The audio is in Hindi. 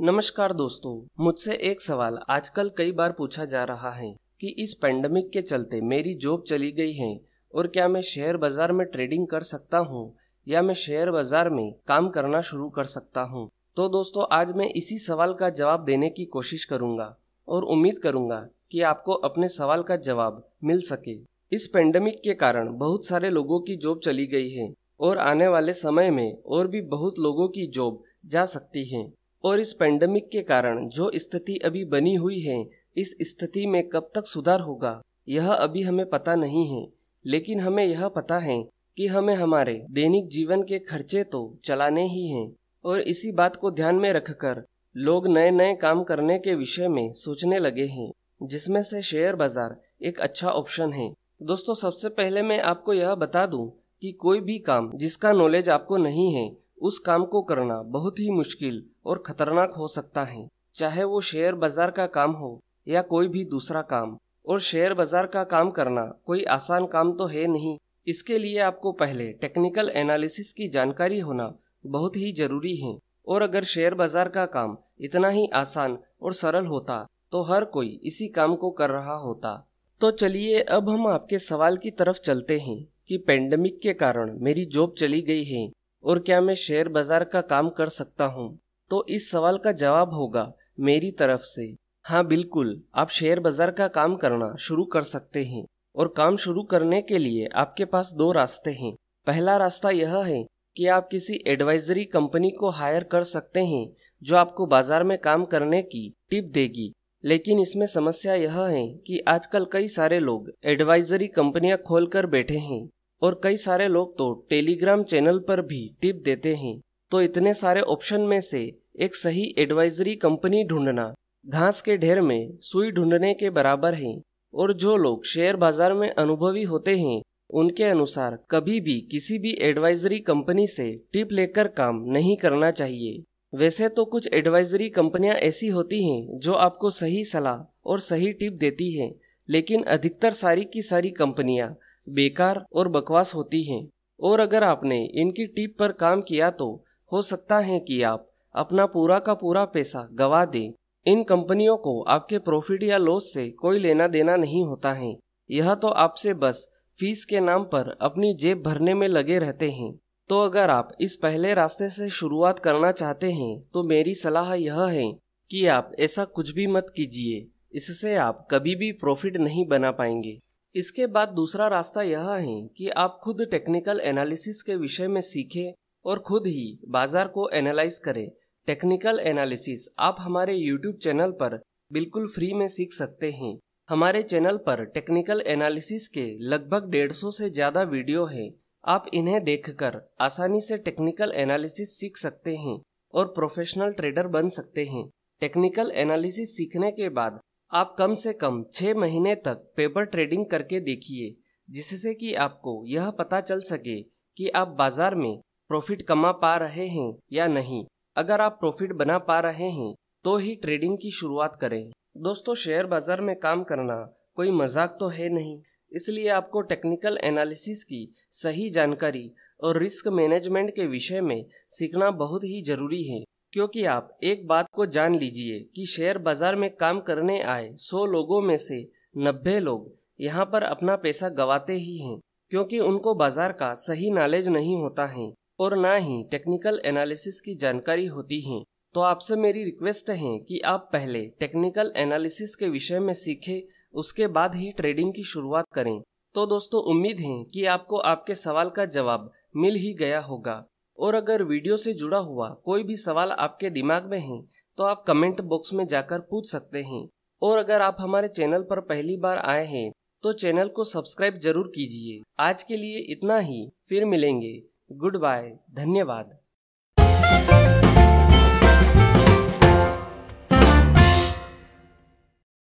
नमस्कार दोस्तों मुझसे एक सवाल आजकल कई बार पूछा जा रहा है कि इस पेंडेमिक के चलते मेरी जॉब चली गई है और क्या मैं शेयर बाजार में ट्रेडिंग कर सकता हूँ या मैं शेयर बाजार में काम करना शुरू कर सकता हूँ तो दोस्तों आज मैं इसी सवाल का जवाब देने की कोशिश करूँगा और उम्मीद करूँगा कि आपको अपने सवाल का जवाब मिल सके इस पेंडेमिक के कारण बहुत सारे लोगों की जॉब चली गई है और आने वाले समय में और भी बहुत लोगों की जॉब जा सकती है और इस पेंडेमिक के कारण जो स्थिति अभी बनी हुई है इस स्थिति में कब तक सुधार होगा यह अभी हमें पता नहीं है लेकिन हमें यह पता है कि हमें हमारे दैनिक जीवन के खर्चे तो चलाने ही हैं और इसी बात को ध्यान में रखकर लोग नए नए काम करने के विषय में सोचने लगे हैं जिसमें से शेयर बाजार एक अच्छा ऑप्शन है दोस्तों सबसे पहले मैं आपको यह बता दूं कि कोई भी काम जिसका नॉलेज आपको नहीं है उस काम को करना बहुत ही मुश्किल और खतरनाक हो सकता है चाहे वो शेयर बाजार का काम हो या कोई भी दूसरा काम और शेयर बाजार का काम करना कोई आसान काम तो है नहीं इसके लिए आपको पहले टेक्निकल एनालिसिस की जानकारी होना बहुत ही जरूरी है और अगर शेयर बाजार का काम इतना ही आसान और सरल होता तो हर कोई इसी काम को कर रहा होता तो चलिए अब हम आपके सवाल की तरफ चलते हैं कि पेंडेमिक के कारण मेरी जॉब चली गई है और क्या मैं शेयर बाजार का काम कर सकता हूँ तो इस सवाल का जवाब होगा मेरी तरफ से हाँ बिल्कुल आप शेयर बाजार का काम करना शुरू कर सकते हैं और काम शुरू करने के लिए आपके पास दो रास्ते हैं पहला रास्ता यह है कि आप किसी एडवाइजरी कंपनी को हायर कर सकते हैं जो आपको बाजार में काम करने की टिप देगी लेकिन इसमें समस्या यह है कि आजकल कई सारे लोग एडवाइजरी कंपनियां खोलकर बैठे हैं और कई सारे लोग तो टेलीग्राम चैनल पर भी टिप देते हैं तो इतने सारे ऑप्शन में से एक सही एडवाइजरी कंपनी ढूंढना घास के ढेर में सुई ढूंढने के बराबर है और जो लोग शेयर बाजार में अनुभवी होते हैं उनके अनुसार कभी भी किसी भी एडवाइजरी कंपनी से टिप लेकर काम नहीं करना चाहिए वैसे तो कुछ एडवाइजरी कंपनियां ऐसी होती हैं जो आपको सही सलाह और सही टिप देती हैं लेकिन अधिकतर सारी की सारी कंपनियां बेकार और बकवास होती हैं और अगर आपने इनकी टिप पर काम किया तो हो सकता है कि आप अपना पूरा का पूरा पैसा गवा दें इन कंपनियों को आपके प्रॉफिट या लॉस से कोई लेना देना नहीं होता है यह तो आपसे बस फीस के नाम पर अपनी जेब भरने में लगे रहते हैं तो अगर आप इस पहले रास्ते से शुरुआत करना चाहते हैं तो मेरी सलाह यह है कि आप ऐसा कुछ भी मत कीजिए इससे आप कभी भी प्रॉफिट नहीं बना पाएंगे इसके बाद दूसरा रास्ता यह है कि आप खुद टेक्निकल एनालिसिस के विषय में सीखें और खुद ही बाजार को एनालाइज करें टेक्निकल एनालिसिस आप हमारे यूट्यूब चैनल पर बिल्कुल फ्री में सीख सकते हैं हमारे चैनल पर टेक्निकल एनालिसिस के लगभग डेढ़ सौ से ज़्यादा वीडियो हैं आप इन्हें देखकर आसानी से टेक्निकल एनालिसिस सीख सकते हैं और प्रोफेशनल ट्रेडर बन सकते हैं टेक्निकल एनालिसिस सीखने के बाद आप कम से कम छः महीने तक पेपर ट्रेडिंग करके देखिए जिससे कि आपको यह पता चल सके कि आप बाज़ार में प्रॉफिट कमा पा रहे हैं या नहीं अगर आप प्रॉफिट बना पा रहे हैं तो ही ट्रेडिंग की शुरुआत करें दोस्तों शेयर बाज़ार में काम करना कोई मजाक तो है नहीं इसलिए आपको टेक्निकल एनालिसिस की सही जानकारी और रिस्क मैनेजमेंट के विषय में सीखना बहुत ही ज़रूरी है क्योंकि आप एक बात को जान लीजिए कि शेयर बाजार में काम करने आए 100 लोगों में से 90 लोग यहाँ पर अपना पैसा गवाते ही हैं क्योंकि उनको बाजार का सही नॉलेज नहीं होता है और ना ही टेक्निकल एनालिसिस की जानकारी होती है तो आपसे मेरी रिक्वेस्ट है कि आप पहले टेक्निकल एनालिसिस के विषय में सीखे उसके बाद ही ट्रेडिंग की शुरुआत करें तो दोस्तों उम्मीद है कि आपको आपके सवाल का जवाब मिल ही गया होगा और अगर वीडियो से जुड़ा हुआ कोई भी सवाल आपके दिमाग में है तो आप कमेंट बॉक्स में जाकर पूछ सकते हैं और अगर आप हमारे चैनल पर पहली बार आए हैं तो चैनल को सब्सक्राइब जरूर कीजिए आज के लिए इतना ही फिर मिलेंगे गुड बाय धन्यवाद